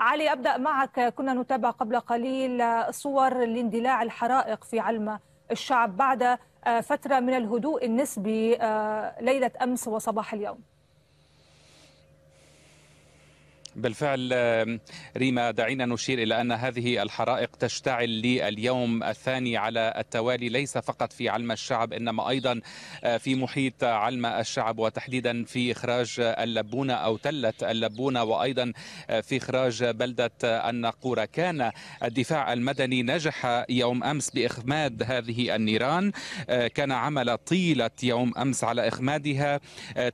علي أبدأ معك كنا نتابع قبل قليل صور لاندلاع الحرائق في علم الشعب بعد فترة من الهدوء النسبي آه، ليلة أمس وصباح اليوم بالفعل ريما دعينا نشير إلى أن هذه الحرائق تشتعل لليوم الثاني على التوالي ليس فقط في علم الشعب إنما أيضا آه، في محيط علم الشعب وتحديدا في إخراج اللبونة أو تلة اللبونة وأيضا آه، في إخراج بلدة الناقورة كان الدفاع المدني نجح يوم أمس بإخماد هذه النيران آه، كان عمل طيلة يوم أمس على إخمادها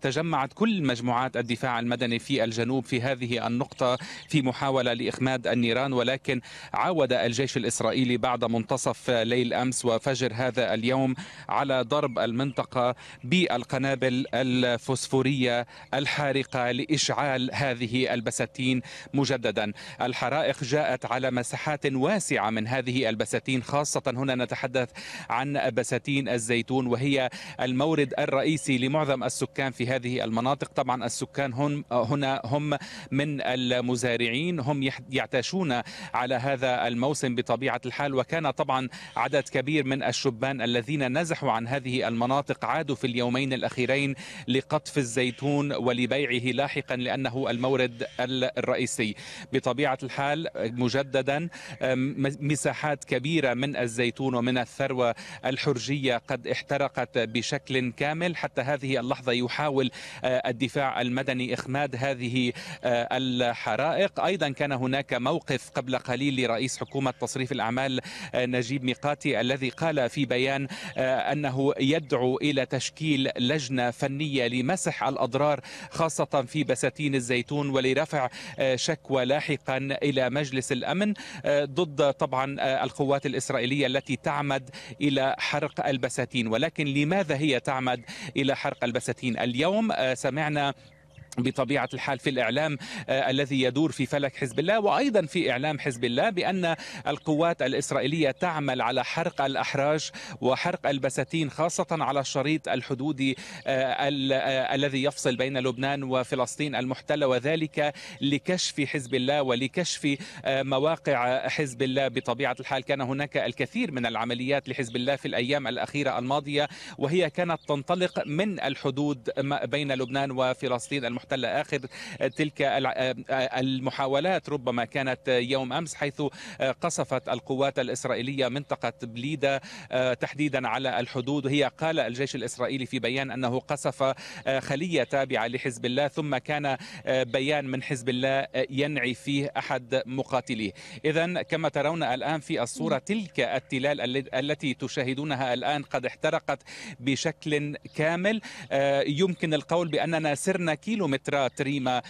تجمعت كل مجموعات الدفاع المدني في الجنوب في هذه النقطة في محاولة لإخماد النيران ولكن عاود الجيش الإسرائيلي بعد منتصف ليل أمس وفجر هذا اليوم على ضرب المنطقة بالقنابل الفوسفورية الحارقة لإشعال هذه البساتين مجددا الحرائق جاءت على مساحات واسعة من هذه البساتين خاصة هنا نتحدث عن بساتين الزيتون وهي المورد الرئيسي لمعظم السكان في هذه المناطق طبعا السكان هم هنا هم من المزارعين هم يعتاشون على هذا الموسم بطبيعة الحال وكان طبعا عدد كبير من الشبان الذين نزحوا عن هذه المناطق عادوا في اليومين الأخيرين لقطف الزيتون ولبيعه لاحقا لأنه المورد الرئيسي بطبيعة الحال مجددا مساحات كبيرة من الزيتون ومن الثروة الحرجية قد احترقت بشكل كامل حتى هذه اللحظة يحاول الدفاع المدني إخماد هذه الحرائق أيضا كان هناك موقف قبل قليل لرئيس حكومة تصريف الأعمال آه، نجيب ميقاتي الذي قال في بيان آه، أنه يدعو إلى تشكيل لجنة فنية لمسح الأضرار خاصة في بساتين الزيتون ولرفع آه، شكوى لاحقا إلى مجلس الأمن ضد طبعا القوات الإسرائيلية التي تعمد إلى حرق البساتين ولكن لماذا هي تعمد إلى حرق البساتين اليوم سمعنا بطبيعه الحال في الاعلام آه، الذي يدور في فلك حزب الله وايضا في اعلام حزب الله بان القوات الاسرائيليه تعمل على حرق الاحراج وحرق البساتين خاصه على الشريط الحدودي آه، آه، الذي يفصل بين لبنان وفلسطين المحتله وذلك لكشف حزب الله ولكشف مواقع حزب الله بطبيعه الحال كان هناك الكثير من العمليات لحزب الله في الايام الاخيره الماضيه وهي كانت تنطلق من الحدود بين لبنان وفلسطين المحتلة المحتلة آخر تلك آه، المحاولات ربما كانت يوم أمس حيث قصفت القوات الإسرائيلية منطقة بليدة آه، تحديدا على الحدود هي قال الجيش الإسرائيلي في بيان أنه قصف آه، خلية تابعة لحزب الله ثم كان بيان من حزب الله ينعي فيه أحد مقاتليه إذا كما ترون الآن في الصورة تلك التلال التي تشاهدونها الآن قد احترقت بشكل كامل يمكن القول بأننا سرنا كيلو كيلومترات ريما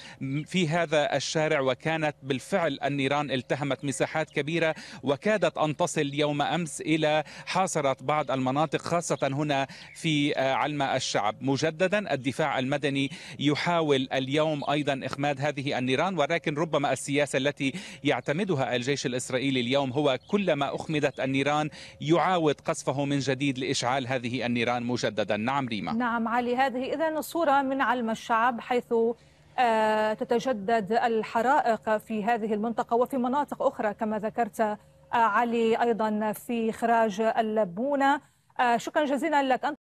في هذا الشارع وكانت بالفعل النيران التهمت مساحات كبيرة وكادت أن تصل يوم أمس إلى حاصرة بعض المناطق خاصة هنا في آه، علم الشعب مجددا الدفاع المدني يحاول اليوم أيضا إخماد هذه النيران ولكن ربما السياسة التي يعتمدها الجيش الإسرائيلي اليوم هو كلما أخمدت النيران يعاود قصفه من جديد لإشعال هذه النيران مجددا نعم ريما نعم علي هذه إذا صوره من علم الشعب حيث حيث آه، تتجدد الحرائق في هذه المنطقة وفي مناطق أخرى كما ذكرت آه، علي أيضا في إخراج اللبونة آه، شكرا جزيلا لك